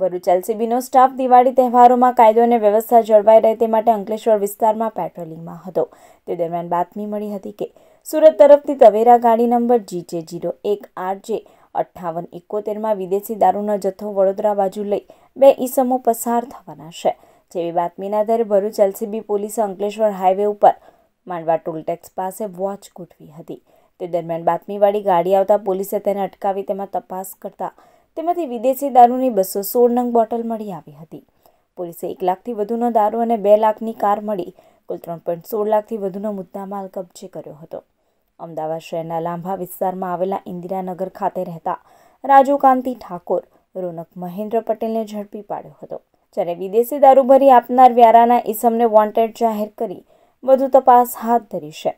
Bharuch એલસીબીનો staff Diwali તહેવારોમાં કાયદો અને વ્યવસ્થા જળવાઈ રહે તે માટે અંકલેશ્વર વિસ્તારમાં પેટ્રોલિંગમાં હતો તે દરમિયાન બાતમી મળી હતી કે સુરત તરફથી તવેરા ગાડી નંબર જી જે જીરો એક આઠ જે અઠ્ઠાવન એકોતેરમાં વિદેશી દારૂનો જથ્થો વડોદરા બાજુ લઈ બે ઈસમો પસાર થવાના છે જેવી બાતમીના આધારે ભરૂચ એલસીબી પોલીસે અંકલેશ્વર હાઈવે ઉપર માંડવા ટોલટેક્સ પાસે વોચ ગોઠવી હતી તે દરમિયાન બાતમીવાળી ગાડી આવતા પોલીસે તેને અટકાવી તેમાં તપાસ કરતા તેમાંથી વિદેશી દારૂની બસો સોળ નંગ બોટલ મળી આવી હતી પોલીસે એક લાખથી વધુનો દારૂ અને બે લાખની કાર મળી કુલ ત્રણ પોઈન્ટ સોળ લાખથી વધુનો મુદ્દામાલ કબજે કર્યો હતો અમદાવાદ શહેરના લાંભા વિસ્તારમાં આવેલા ઇન્દિરાનગર ખાતે રહેતા રાજુકાંતિ ઠાકોર રોનક મહેન્દ્ર પટેલને ઝડપી પાડ્યો હતો જ્યારે વિદેશી દારૂ ભરી આપનાર વ્યારાના ઈસમને વોન્ટેડ જાહેર કરી વધુ તપાસ હાથ ધરી છે